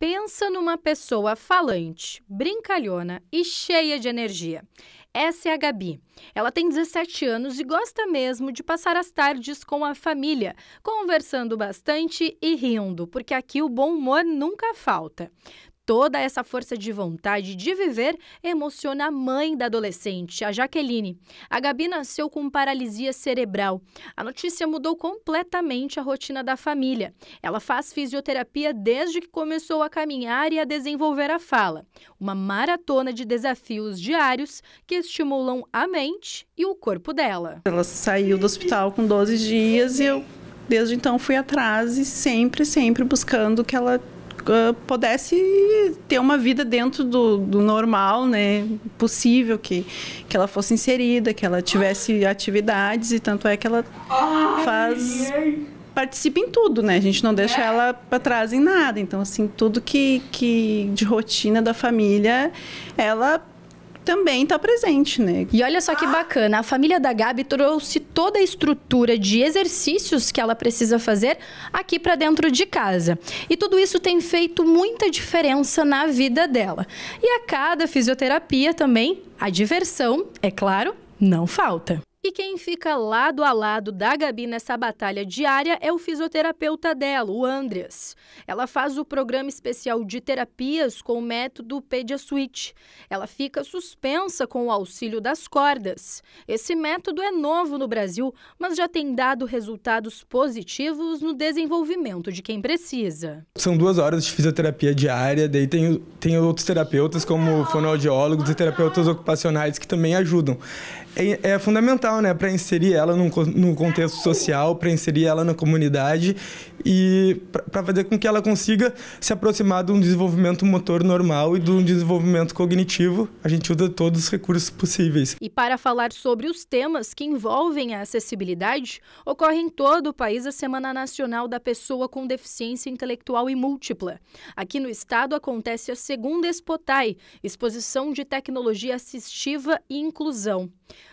Pensa numa pessoa falante, brincalhona e cheia de energia. Essa é a Gabi. Ela tem 17 anos e gosta mesmo de passar as tardes com a família, conversando bastante e rindo, porque aqui o bom humor nunca falta. Toda essa força de vontade de viver emociona a mãe da adolescente, a Jaqueline. A Gabi nasceu com paralisia cerebral. A notícia mudou completamente a rotina da família. Ela faz fisioterapia desde que começou a caminhar e a desenvolver a fala. Uma maratona de desafios diários que estimulam a mente e o corpo dela. Ela saiu do hospital com 12 dias e eu desde então fui atrás e sempre, sempre buscando que ela eh, pudesse ter uma vida dentro do, do, normal, né? Possível que, que ela fosse inserida, que ela tivesse atividades e tanto é que ela faz participa em tudo, né? A gente não deixa é. ela para trás em nada. Então, assim, tudo que, que de rotina da família, ela também está presente, né? E olha só que ah! bacana, a família da Gabi trouxe toda a estrutura de exercícios que ela precisa fazer aqui para dentro de casa. E tudo isso tem feito muita diferença na vida dela. E a cada fisioterapia também, a diversão, é claro, não falta. E quem fica lado a lado da Gabi nessa batalha diária é o fisioterapeuta dela, o Andreas. Ela faz o programa especial de terapias com o método Pedia Ela fica suspensa com o auxílio das cordas. Esse método é novo no Brasil, mas já tem dado resultados positivos no desenvolvimento de quem precisa. São duas horas de fisioterapia diária, daí tem, tem outros terapeutas, como fonoaudiólogos e terapeutas ocupacionais, que também ajudam. é, é fundamental fundamental, né? Para inserir ela num, num contexto social, para inserir ela na comunidade e para fazer com que ela consiga se aproximar de um desenvolvimento motor normal e de um desenvolvimento cognitivo. A gente usa todos os recursos possíveis. E para falar sobre os temas que envolvem a acessibilidade, ocorre em todo o país a Semana Nacional da Pessoa com Deficiência Intelectual e Múltipla. Aqui no estado acontece a segunda Expotai, Exposição de Tecnologia Assistiva e Inclusão.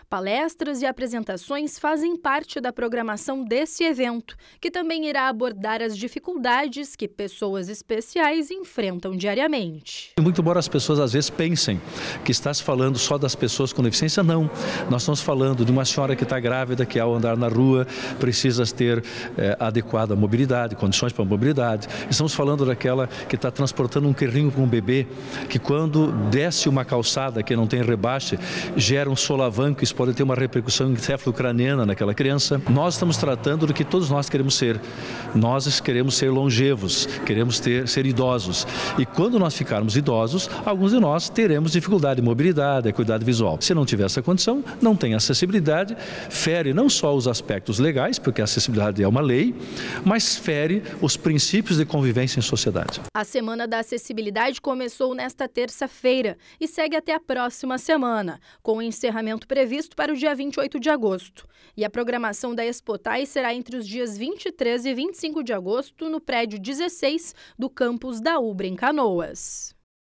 Palestras e apresentações fazem parte da programação desse evento, que também irá abordar as dificuldades que pessoas especiais enfrentam diariamente. Muito embora as pessoas às vezes pensem que está se falando só das pessoas com deficiência, não. Nós estamos falando de uma senhora que está grávida, que ao andar na rua precisa ter é, adequada mobilidade, condições para mobilidade. Estamos falando daquela que está transportando um carrinho com um bebê, que quando desce uma calçada que não tem rebaixo gera um solavanco podem ter uma repercussão encefalo-craniana naquela criança. Nós estamos tratando do que todos nós queremos ser. Nós queremos ser longevos, queremos ter, ser idosos. E quando nós ficarmos idosos, alguns de nós teremos dificuldade de mobilidade, de cuidado visual. Se não tiver essa condição, não tem acessibilidade, fere não só os aspectos legais, porque a acessibilidade é uma lei, mas fere os princípios de convivência em sociedade. A Semana da Acessibilidade começou nesta terça-feira e segue até a próxima semana, com o encerramento previsto previsto para o dia 28 de agosto. E a programação da Expotai será entre os dias 23 e 25 de agosto, no prédio 16 do campus da Ubra, em Canoas.